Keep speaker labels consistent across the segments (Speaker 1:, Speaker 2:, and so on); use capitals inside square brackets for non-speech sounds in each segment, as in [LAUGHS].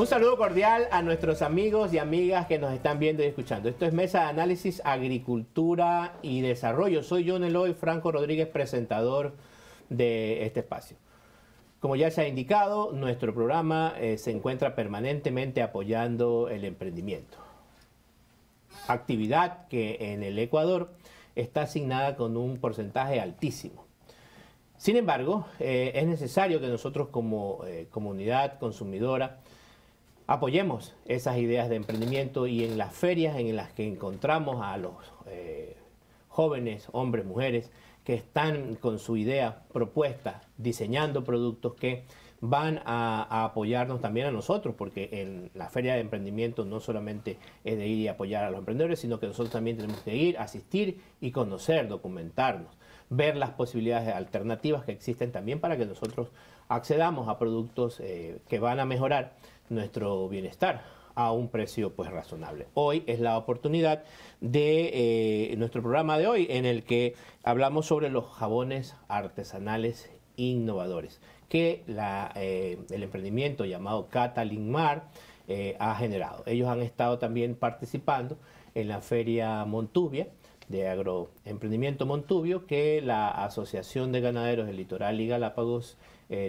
Speaker 1: Un saludo cordial a nuestros amigos y amigas que nos están viendo y escuchando. Esto es Mesa de Análisis Agricultura y Desarrollo. Soy John Eloy Franco Rodríguez, presentador de este espacio. Como ya se ha indicado, nuestro programa eh, se encuentra permanentemente apoyando el emprendimiento. Actividad que en el Ecuador está asignada con un porcentaje altísimo. Sin embargo, eh, es necesario que nosotros como eh, comunidad consumidora apoyemos esas ideas de emprendimiento y en las ferias en las que encontramos a los eh, jóvenes, hombres, mujeres, que están con su idea, propuesta, diseñando productos que van a, apoyarnos también a nosotros, porque en la feria de emprendimiento no solamente es de ir y apoyar a los emprendedores, sino que nosotros también tenemos que ir, asistir y conocer, documentarnos, ver las posibilidades alternativas que existen también para que nosotros accedamos a productos eh, que van a mejorar nuestro bienestar a un precio pues razonable. Hoy es la oportunidad de eh, nuestro programa de hoy en el que hablamos sobre los jabones artesanales innovadores que eh, el emprendimiento llamado Catalin Mar eh, ha generado. Ellos han estado también participando en la feria Montubia de agroemprendimiento Montubio que la Asociación de Ganaderos del Litoral y Galápagos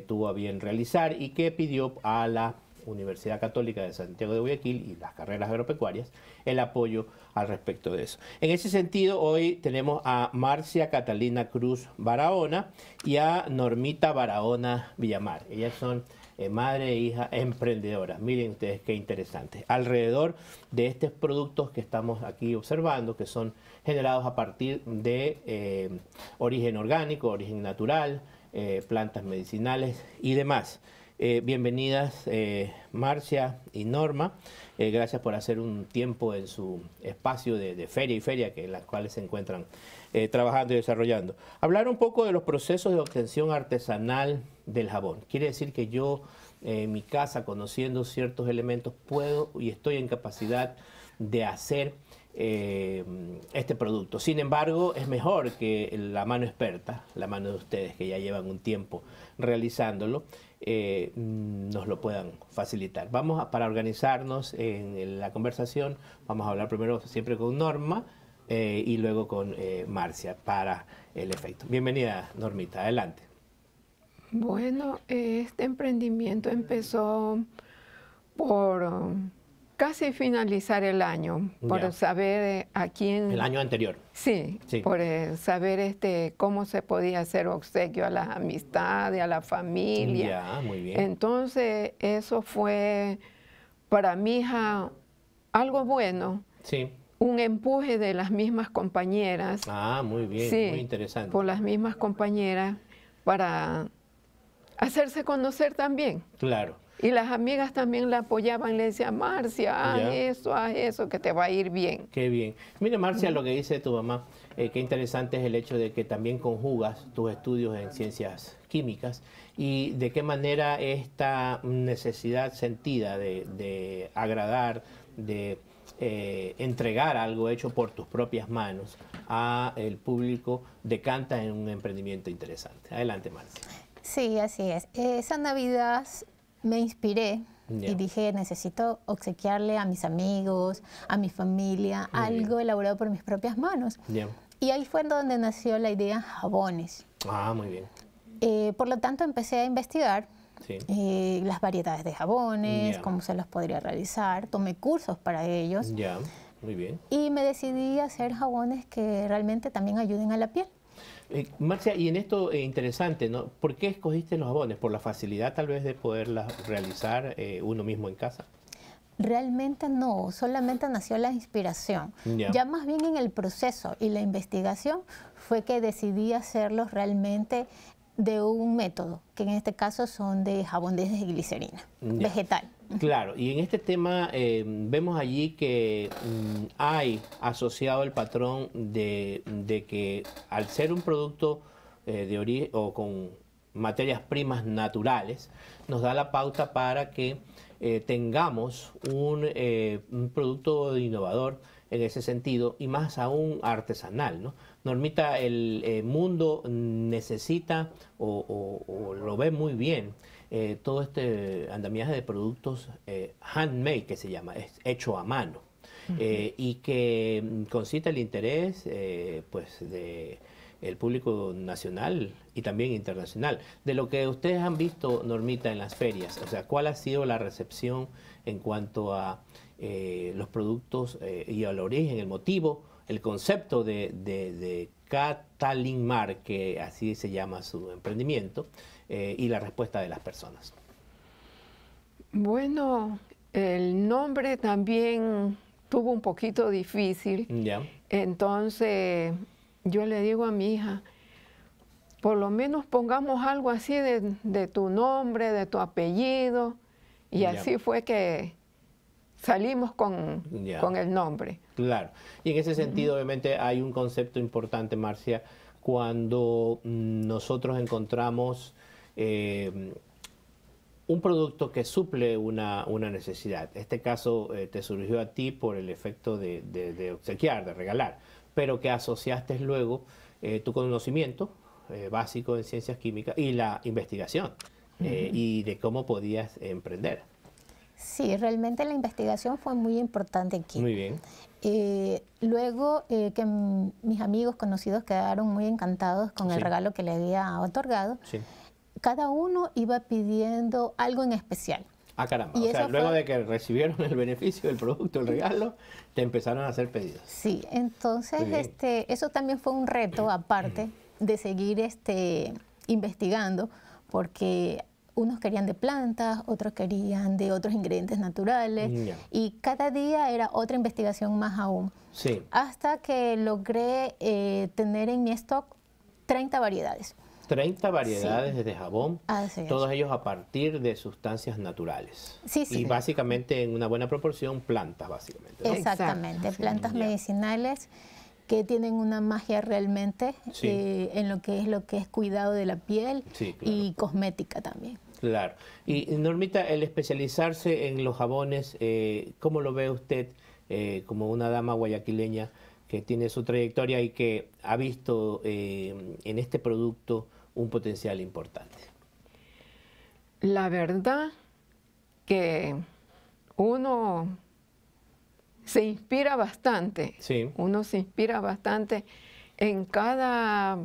Speaker 1: tuvo a bien realizar y que pidió a la Universidad Católica de Santiago de Guayaquil y las carreras agropecuarias el apoyo al respecto de eso. En ese sentido, hoy tenemos a Marcia Catalina Cruz Barahona y a Normita Barahona Villamar. Ellas son eh, madre e hija emprendedoras. Miren ustedes qué interesante. Alrededor de estos productos que estamos aquí observando, que son generados a partir de eh, origen orgánico, origen natural, eh, plantas medicinales y demás. Eh, bienvenidas eh, Marcia y Norma. Eh, gracias por hacer un tiempo en su espacio de, feria y feria que en las cuales se encuentran trabajando y desarrollando. Hablar un poco de los procesos de obtención artesanal del jabón. Quiere decir que yo en mi casa, conociendo ciertos elementos, puedo y estoy en capacidad de hacer este producto. Sin embargo, es mejor que la mano experta, la mano de ustedes que ya llevan un tiempo realizándolo, eh, mm, nos lo puedan facilitar. Vamos para organizarnos en, la conversación, vamos a hablar primero siempre con Norma eh, y luego con eh, Marcia para el efecto. Bienvenida, Normita, adelante.
Speaker 2: Bueno, este emprendimiento empezó por um, casi finalizar el año, por saber eh, a quién... El año anterior. Sí, por eh, saber este, cómo se podía hacer obsequio a las amistades, a la familia. Ya, muy bien. Entonces, eso fue para mi hija algo bueno. Sí. Un empuje de las mismas compañeras. Ah, muy bien, muy interesante. Por las mismas compañeras para hacerse conocer también. Claro. Y las amigas también la apoyaban, le decían, Marcia, haz eso, haz eso, que te va a ir bien.
Speaker 1: Qué bien. Mire, Marcia, lo que dice tu mamá, eh, qué interesante es el hecho de que también conjugas tus estudios en ciencias químicas y de qué manera esta necesidad sentida de, agradar, de eh, entregar algo hecho por tus propias manos a el público decanta en un emprendimiento interesante. Adelante, Marcia.
Speaker 3: Sí, así es. Esa eh, Navidad me inspiré y dije, necesito obsequiarle a mis amigos, a mi familia, algo elaborado por mis propias manos. Y ahí fue donde nació la idea jabones. Ah, muy bien. Eh, por lo tanto, empecé a investigar eh, las variedades de jabones, cómo se los podría realizar, tomé cursos para ellos. Ya, muy bien. Y me decidí a hacer jabones que realmente también ayuden a la piel.
Speaker 1: Eh, Marcia, y en esto eh, interesante, ¿no? ¿Por qué escogiste los jabones? ¿Por la facilidad tal vez de poderlas realizar eh, uno mismo en casa?
Speaker 3: Realmente no, solamente nació la inspiración. Ya más bien en el proceso y la investigación fue que decidí hacerlos realmente de un método, que en este caso son de jabón de glicerina vegetal.
Speaker 1: Claro, y en este tema eh, vemos allí que mm, hay asociado el patrón de, que al ser un producto eh, de origen o con materias primas naturales, nos da la pauta para que eh, tengamos un, producto innovador en ese sentido y más aún artesanal. ¿no? Normita, el mundo necesita o lo ve muy bien eh, todo este andamiaje de productos eh, handmade, que se llama, es hecho a mano, eh, y que mm, concita el interés pues de el público nacional y también internacional. De lo que ustedes han visto, Normita, en las ferias, o sea, ¿cuál ha sido la recepción en cuanto a los productos y al origen, el motivo, el concepto de, de, de que así se llama su emprendimiento, eh, y la respuesta de las personas.
Speaker 2: Bueno, el nombre también tuvo un poquito difícil. Entonces yo le digo a mi hija, por lo menos pongamos algo así de, tu nombre, de tu apellido.
Speaker 1: Y así fue
Speaker 2: que salimos con, con, el nombre.
Speaker 1: Claro. Y en ese sentido, obviamente, hay un concepto importante, Marcia, cuando nosotros encontramos eh, un producto que suple una, una necesidad. Este caso eh, te surgió a ti por el efecto de, de, de obsequiar, de regalar, pero que asociaste luego eh, tu conocimiento eh, básico en ciencias químicas y la investigación
Speaker 3: y
Speaker 1: de cómo podías emprender.
Speaker 3: Sí, realmente la investigación fue muy importante aquí. Muy bien. luego que mis amigos conocidos quedaron muy encantados con el regalo que le había otorgado, sí cada uno iba pidiendo algo en especial.
Speaker 1: Ah, caramba. o sea, luego de que recibieron el beneficio, el producto, el regalo, te empezaron a hacer pedidos. Sí,
Speaker 3: entonces este, eso también fue un reto aparte de seguir este, investigando, porque unos querían de plantas, otros querían de otros ingredientes naturales, mm, y cada día era otra investigación más aún. Sí. Hasta que logré eh, tener en mi stock 30 variedades.
Speaker 1: 30 variedades de jabón, ah, todos ellos a partir de sustancias naturales. Y básicamente en una buena proporción plantas, básicamente. Exactamente, plantas
Speaker 3: medicinales que tienen una magia realmente eh, en lo que es lo que es cuidado de la piel y cosmética también.
Speaker 1: Claro. Y Normita, el especializarse en los jabones, eh, ¿cómo lo ve usted eh, como una dama guayaquileña que tiene su trayectoria y que ha visto eh, en este producto un potencial importante.
Speaker 2: La verdad que uno se inspira bastante. Uno se inspira bastante en cada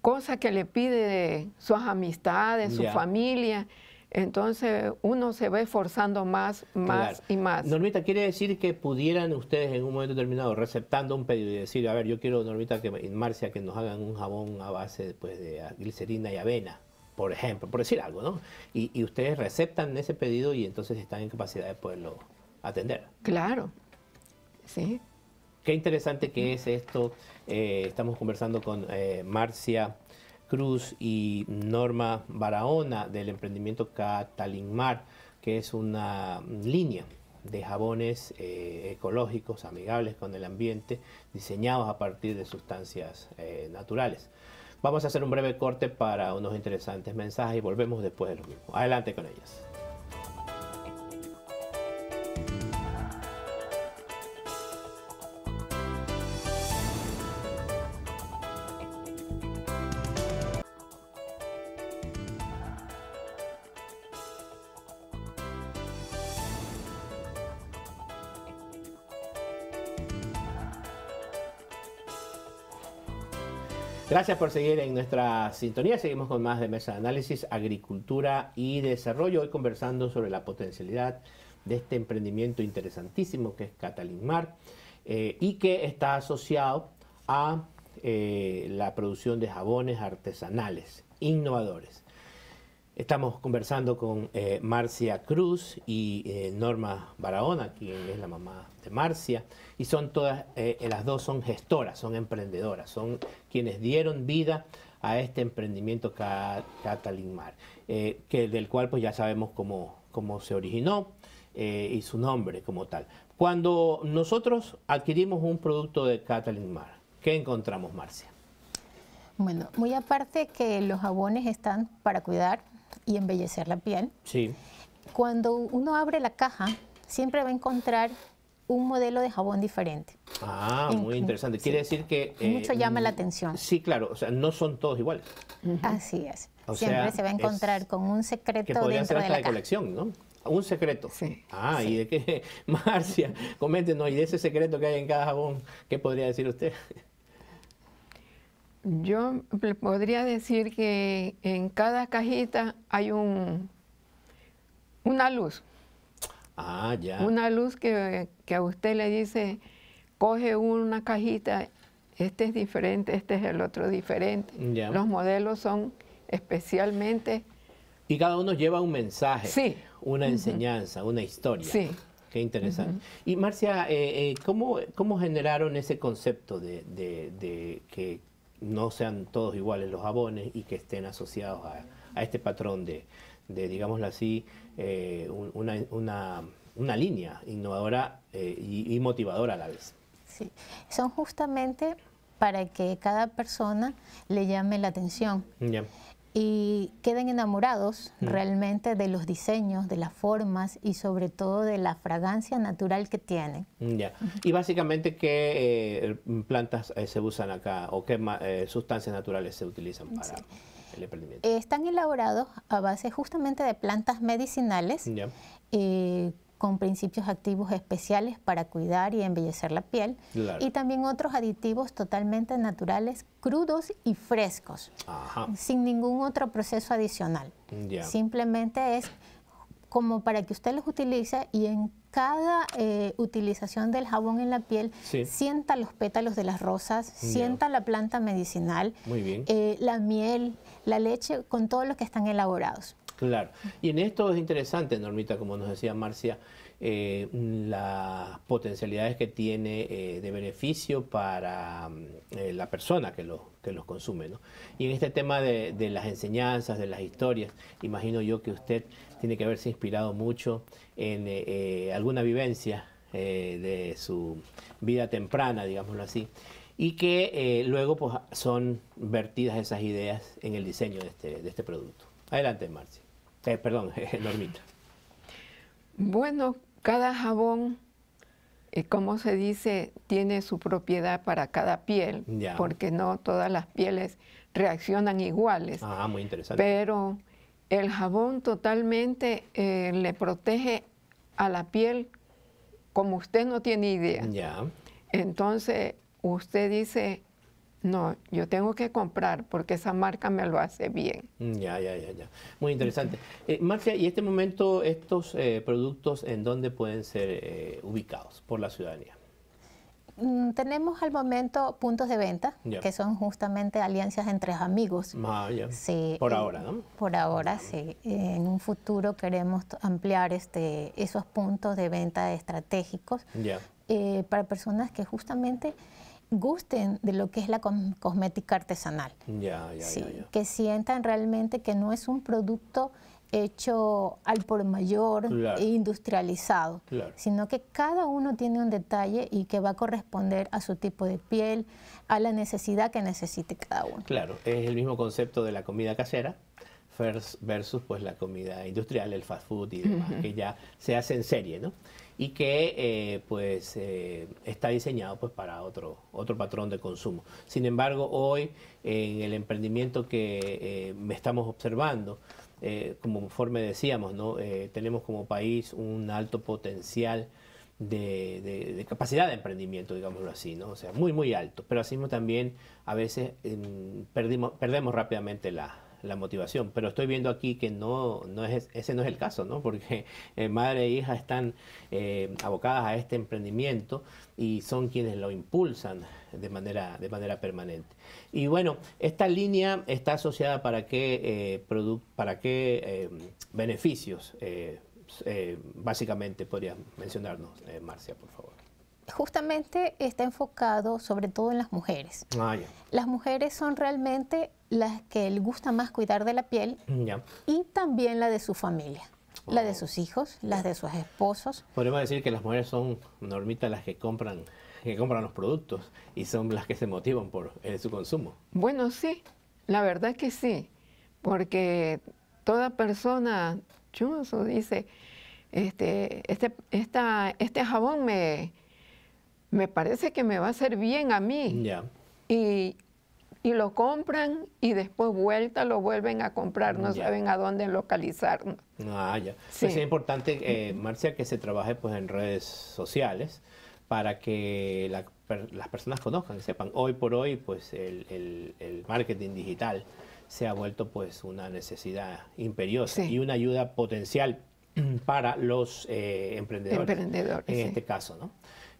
Speaker 2: cosa que le pide sus amistades, su familia. Entonces uno se va esforzando más, más y más.
Speaker 1: Normita, ¿quiere decir que pudieran ustedes en un momento determinado, receptando un pedido y decir, a ver, yo quiero, Normita, que Marcia, que nos hagan un jabón a base pues, de glicerina y avena? por ejemplo, por decir algo, ¿no? Y, ustedes receptan ese pedido y entonces están en capacidad de poderlo atender.
Speaker 2: Claro, sí.
Speaker 1: Qué interesante que es esto. Eh, estamos conversando con eh, Marcia Cruz y Norma Barahona del emprendimiento Mar, que es una línea de jabones eh, ecológicos, amigables con el ambiente, diseñados a partir de sustancias eh, naturales. Vamos a hacer un breve corte para unos interesantes mensajes y volvemos después de lo mismo. Adelante con ellas. Gracias por seguir en nuestra sintonía. Seguimos con más de Mesa de Análisis, Agricultura y Desarrollo. Hoy conversando sobre la potencialidad de este emprendimiento interesantísimo que es Catalinmar eh, y que está asociado a eh, la producción de jabones artesanales innovadores. Estamos conversando con eh, Marcia Cruz y eh, Norma Barahona, quien es la mamá de Marcia, y son todas, eh, las dos son gestoras, son emprendedoras, son quienes dieron vida a este emprendimiento Catalin Mar, que, del cual pues ya sabemos cómo, cómo se originó y su nombre como tal. Cuando nosotros adquirimos un producto de Catalin Mar, ¿qué encontramos, Marcia?
Speaker 3: Bueno, muy aparte que los jabones están para cuidar, y embellecer la piel. Sí. Cuando uno abre la caja, siempre va a encontrar un modelo de jabón diferente.
Speaker 1: Ah, muy interesante. Quiere decir que... Mucho eh, llama la mm, atención. Sí, claro. O sea, no son todos iguales.
Speaker 3: Así es. siempre se va a encontrar con un secreto que dentro ser hasta de la caja.
Speaker 1: colección, ¿no? Un secreto. Sí. Ah, y de qué, [LAUGHS] Marcia, coméntenos, y de ese secreto que hay en cada jabón, ¿qué podría decir usted?
Speaker 2: Yo podría decir que en cada cajita hay un, una luz.
Speaker 1: Ah, ya. Una
Speaker 2: luz que, a usted le dice, coge una cajita, este es diferente, este es el otro diferente. Los modelos son especialmente...
Speaker 1: Y cada uno lleva un mensaje, sí. una enseñanza, una historia. Sí. Qué interesante. Y Marcia, eh, eh, ¿cómo, generaron ese concepto de que no sean todos iguales los jabones y que estén asociados a, a este patrón de, de digámoslo así, eh, una, una, una, línea innovadora eh, y, motivadora a la vez.
Speaker 3: Sí, son justamente para que cada persona le llame la atención y queden enamorados mm. realmente de los diseños, de las formas y sobre todo de la fragancia natural que tienen.
Speaker 1: Y básicamente, ¿qué eh, plantas eh, se usan acá o qué eh, sustancias naturales se utilizan para el emprendimiento?
Speaker 3: Eh, están elaborados a base justamente de plantas medicinales con principios activos especiales para cuidar y embellecer la piel. Y también otros aditivos totalmente naturales, crudos y frescos, sin ningún otro proceso adicional. Simplemente es como para que usted los utilice y en cada eh, utilización del jabón en la piel, sienta los pétalos de las rosas, sienta la planta medicinal, eh, la miel, la leche, con todos los que están elaborados.
Speaker 1: Claro. Y en esto es interesante, Normita, como nos decía Marcia, eh, las potencialidades que tiene eh, de beneficio para mm, eh, la persona que, lo, que los consume. ¿no? Y en este tema de, las enseñanzas, de las historias, imagino yo que usted tiene que haberse inspirado mucho en alguna vivencia de su vida temprana, digámoslo así, y que luego pues, son vertidas esas ideas en el diseño de este, este producto. Adelante, Marcia. Eh, perdón, Normita. [LAUGHS]
Speaker 2: Bueno, cada jabón, eh, como se dice, tiene su propiedad para cada piel, porque no todas las pieles reaccionan iguales. Ah, muy interesante. Pero el jabón totalmente eh, le protege a la piel como usted no tiene idea. Ya. Entonces, usted dice, no, yo tengo que comprar porque esa marca me lo hace bien.
Speaker 1: Mm, ya, ya, ya, ya. Muy interesante. Eh, Marcia, ¿y este momento estos eh, productos en dónde pueden ser eh, ubicados por la ciudadanía?
Speaker 3: Mm, tenemos al momento puntos de venta, que son justamente alianzas entre amigos. Ah, por ahora, ¿no? Por ahora, sí. En un futuro queremos ampliar este, esos puntos de venta estratégicos para personas que justamente gusten de lo que es la cosmética artesanal.
Speaker 1: Ya, ya, sí,
Speaker 3: que sientan realmente que no es un producto hecho al por mayor e industrializado, sino que cada uno tiene un detalle y que va a corresponder a su tipo de piel, a la necesidad que necesite cada uno.
Speaker 1: Claro, es el mismo concepto de la comida casera versus pues la comida industrial, el fast food y demás, que ya se hace en serie, ¿no? y que eh, pues eh, está diseñado pues para otro otro patrón de consumo. Sin embargo, hoy en el emprendimiento que eh, estamos observando, eh, como conforme decíamos, ¿no? tenemos como país un alto potencial de, capacidad de emprendimiento, digámoslo así, ¿no? O sea, muy, muy alto. Pero así también a veces em, perdemos rápidamente la, la motivación. Pero estoy viendo aquí que no, no es, ese no es el caso, ¿no? Porque [LAUGHS] eh, madre e hija están eh, abocadas a este emprendimiento y son quienes lo impulsan de manera, de manera permanente. Y bueno, esta línea está asociada para qué, eh, para qué eh, beneficios, básicamente podrías mencionarnos, Marcia, por favor
Speaker 3: justamente está enfocado sobre todo en las mujeres. Ah, las mujeres son realmente las que les gusta más cuidar de la piel mm, y también la de su familia. La de sus hijos, las de sus esposos.
Speaker 1: Podemos decir que las mujeres son, Normita, las que compran, que compran los productos y son las que se motivan por eh, su consumo.
Speaker 2: Bueno, sí, la verdad que sí, porque toda persona, chuso, dice, este, este, esta, este jabón me, me parece que me va a hacer bien a mí. Y, lo compran y después vuelta lo vuelven a comprar, no saben a dónde localizar.
Speaker 1: Ah, ya. Pues sí. es importante, eh, Marcia, que se trabaje pues, en redes sociales para que las personas conozcan, sepan. Hoy por hoy, pues el, el, marketing digital se ha vuelto pues una necesidad imperiosa y una ayuda potencial para los eh, emprendedores, en este caso, ¿no?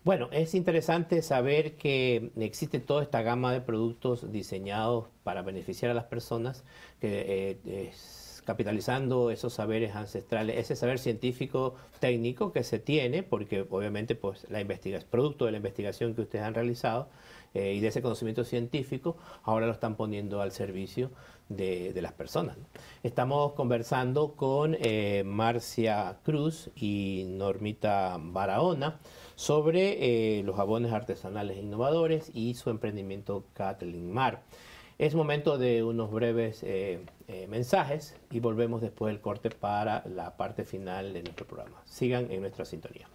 Speaker 1: Bueno, es interesante saber que existe toda esta gama de productos diseñados para beneficiar a las personas, eh, capitalizando esos saberes ancestrales, ese saber científico técnico que se tiene, porque obviamente pues, la investigación, producto de la investigación que ustedes han realizado eh, y de ese conocimiento científico, ahora lo están poniendo al servicio de, las personas. Estamos conversando con eh, Marcia Cruz y Normita Barahona sobre eh, los jabones artesanales innovadores y su emprendimiento Kathleen Mar. Es momento de unos breves eh, eh, mensajes y volvemos después del corte para la parte final de nuestro programa. Sigan en nuestra sintonía.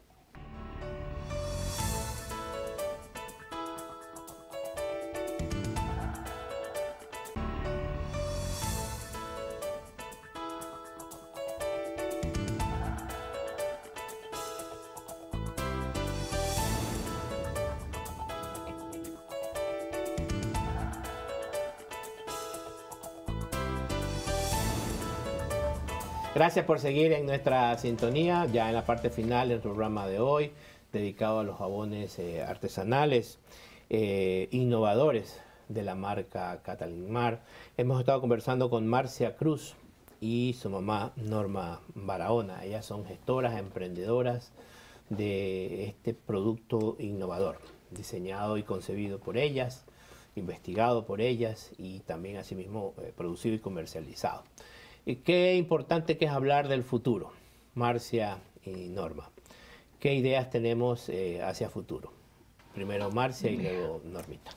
Speaker 1: Gracias por seguir en nuestra sintonía, ya en la parte final del programa de hoy, dedicado a los jabones eh, artesanales, eh, innovadores de la marca Catalin Mar. Hemos estado conversando con Marcia Cruz y su mamá Norma Barahona. Ellas son gestoras, emprendedoras de este producto innovador, diseñado y concebido por ellas, investigado por ellas y también asimismo eh, producido y comercializado. Eh, qué importante que es hablar del futuro, Marcia y Norma. ¿Qué ideas tenemos eh, hacia futuro? Primero Marcia y luego Normita.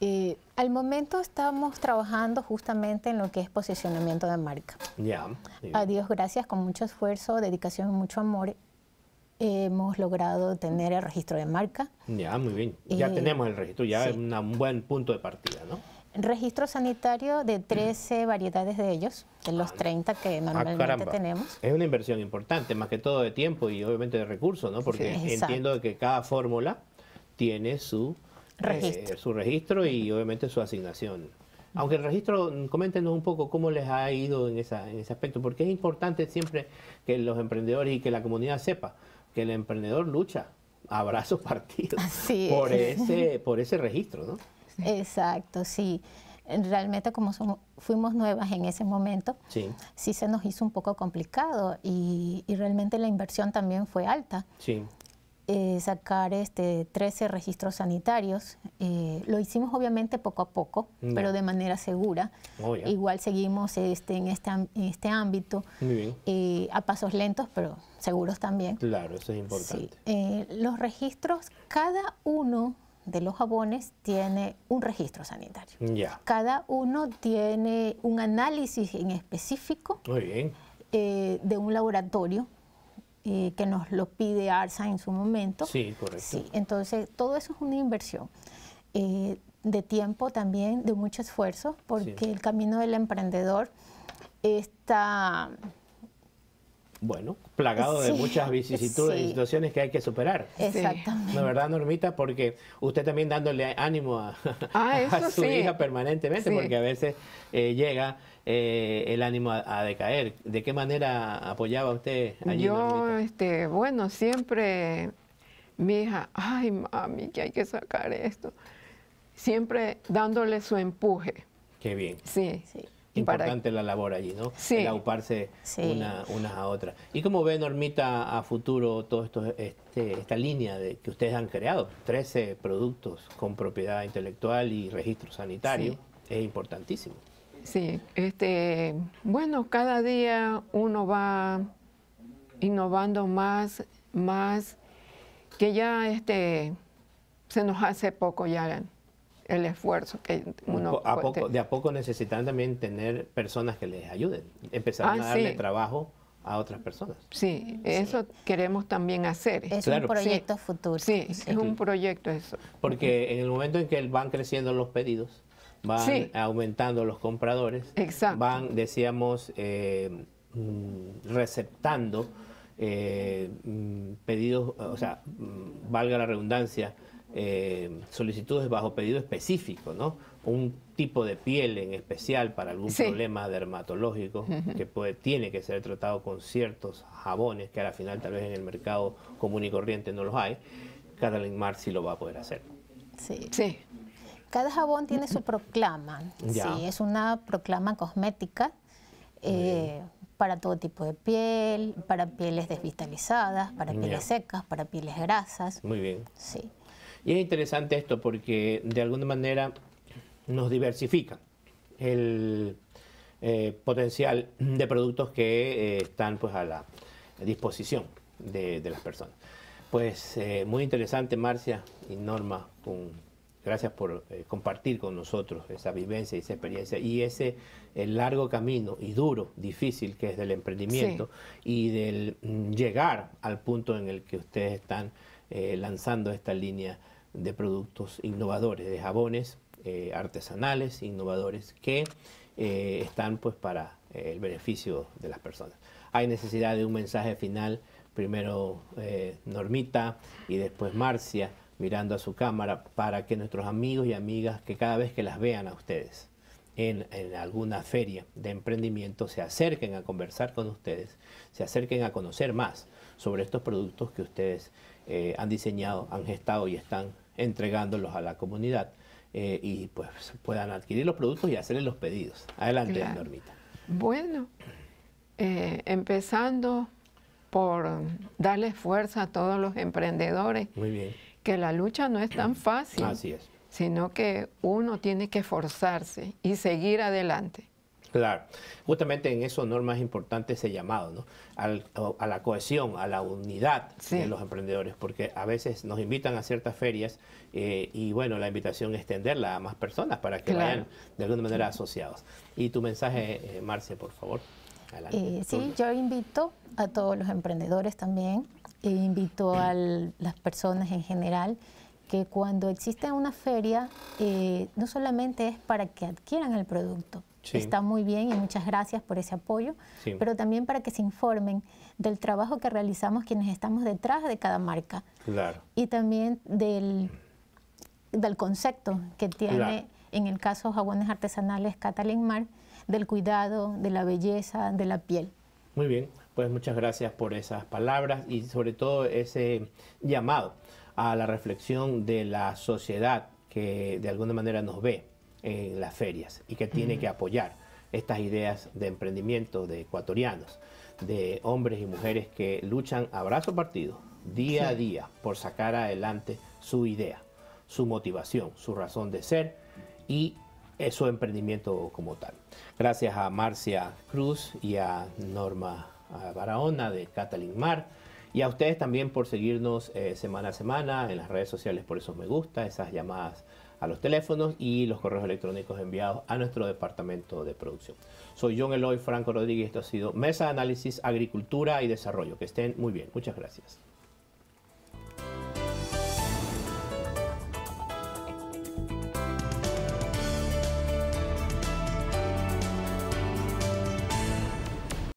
Speaker 3: Eh, al momento estamos trabajando justamente en lo que es posicionamiento de marca.
Speaker 1: Ya. A
Speaker 3: Dios gracias, con mucho esfuerzo, dedicación y mucho amor, hemos logrado tener el registro de marca.
Speaker 1: Ya, muy bien. Ya tenemos el registro, ya es un buen punto de partida, ¿no?
Speaker 3: registro sanitario de 13 variedades de ellos, de los 30 ah, que ah, normalmente tenemos.
Speaker 1: Es una inversión importante, más que todo de tiempo y obviamente de recursos, ¿no? Porque entiendo que cada fórmula tiene su eh, registro, y obviamente su asignación. Aunque el registro, mm, coméntenos un poco cómo les ha ido en, ese aspecto, porque es importante siempre que los emprendedores y que la comunidad sepa que el emprendedor lucha, su [LAUGHS] partido, partidos por, ese, por ese registro, ¿no?
Speaker 3: Exacto, sí. Realmente como fuimos nuevas en ese momento, sí. se nos hizo un poco complicado y, realmente la inversión también fue alta. Sí. Eh, sacar este, 13 registros sanitarios. Eh, lo hicimos obviamente poco a poco, pero de manera segura. Oh, Igual seguimos este, en, este, en este ámbito eh, a pasos lentos, pero seguros también.
Speaker 1: Claro, eso es importante.
Speaker 3: los registros, cada uno de los jabones tiene un registro sanitario. Cada uno tiene un análisis en específico eh, de un laboratorio eh, que nos lo pide ARSA en su momento. Sí, correcto. Sí, entonces todo eso es una inversión. Eh, de tiempo también, de mucho esfuerzo, porque el camino del emprendedor está
Speaker 1: bueno, plagado de muchas vicisitudes y situaciones que hay que superar. Exactamente. ¿No verdad, Normita? Porque usted también dándole ánimo a, ah, [LAUGHS] su hija permanentemente, porque a veces eh, llega eh, el ánimo a, decaer. ¿De qué manera apoyaba usted allí, Yo,
Speaker 2: este, bueno, siempre mi hija, ay, mami, que hay que sacar esto. Siempre dándole su empuje. Qué bien. Sí, sí importante
Speaker 1: la labor allí, ¿no? Sí. El auparse una, unas a otras. ¿Y cómo ve Normita a futuro todo esto, este, esta línea de, que ustedes han creado? 13 productos con propiedad intelectual y registro sanitario. Es importantísimo.
Speaker 2: Sí, este, bueno, cada día uno va innovando más, más, que ya este, se nos hace poco ya el esfuerzo que
Speaker 1: uno a poco, De a poco necesitan también tener personas que les ayuden, empezar ah, a darle trabajo a otras personas.
Speaker 2: Sí, eso queremos también hacer. Es un proyecto futuro. Sí, es un proyecto eso. Porque
Speaker 1: en el momento en que van creciendo los pedidos, van aumentando los compradores, van, decíamos, eh, mm, receptando eh, mm, pedidos, o sea, mm, valga la redundancia, eh, solicitudes bajo pedido específico, ¿no? Un tipo de piel en especial para algún problema dermatológico que tiene que ser tratado con ciertos jabones que al final tal vez en el mercado común y corriente no los hay. Cada Mar sí lo va a poder hacer.
Speaker 3: Sí. Cada jabón tiene su proclama. Sí, es una proclama cosmética eh, para todo tipo de piel, para pieles desvitalizadas, para pieles secas, para pieles grasas.
Speaker 1: Muy bien. Sí. Y es interesante esto porque de alguna manera nos diversifica el eh, potencial de productos que eh, están pues a la disposición de, las personas. Pues eh, muy interesante Marcia y Norma, gracias por compartir con nosotros esa vivencia y esa experiencia y ese el largo camino y duro, difícil que es del emprendimiento y del llegar al punto en el que ustedes están eh, lanzando esta línea de productos innovadores, de jabones eh, artesanales, innovadores, que eh, están pues para el beneficio de las personas. Hay necesidad de un mensaje final, primero Normita y después Marcia, mirando a su cámara, para que nuestros amigos y amigas, que cada vez que las vean a ustedes, en, alguna feria de emprendimiento se acerquen a conversar con ustedes, se acerquen a conocer más sobre estos productos que ustedes eh, han diseñado, han gestado y están entregándolos a la comunidad eh, y pues puedan adquirir los productos y hacerles los pedidos. Adelante, Normita.
Speaker 2: Bueno, eh, empezando por darles fuerza a todos los emprendedores. Muy bien. Que la lucha no es tan fácil. Así es sino que uno tiene que esforzarse y seguir adelante.
Speaker 1: Claro, justamente en eso norma es importante ese llamado, ¿no? a la cohesión, a la unidad de los emprendedores, porque a veces nos invitan a ciertas ferias eh, y bueno, la invitación es extenderla a más personas para que vayan de alguna manera asociados. Y tu mensaje, eh, MARCIA, por favor. Eh, sí,
Speaker 3: yo invito a todos los emprendedores también, e invito a las personas en general que cuando existe una feria, eh, no solamente es para que adquieran el producto, Está muy bien y muchas gracias por ese apoyo, pero también para que se informen del trabajo que realizamos quienes estamos detrás de cada marca. Claro. Y también del, del concepto que tiene, en el caso jabones artesanales Catalin Mar, del cuidado, de la belleza, de la piel.
Speaker 1: Muy bien, pues muchas gracias por esas palabras y sobre todo ese llamado a la reflexión de la sociedad que de alguna manera nos ve en las ferias y que tiene que apoyar estas ideas de emprendimiento de ecuatorianos, de hombres y mujeres que luchan a brazo partido día a día por sacar adelante su idea, su motivación, su razón de ser y su emprendimiento como tal. Gracias a Marcia Cruz y a Norma Barahona de Catalin Mar y a ustedes también por seguirnos eh, semana a semana en las redes sociales, por eso me gusta, esas llamadas a los teléfonos y los correos electrónicos enviados a nuestro departamento de producción. Soy John Eloy Franco Rodríguez, esto ha sido Mesa de Análisis, Agricultura y Desarrollo. Que estén muy bien, muchas gracias.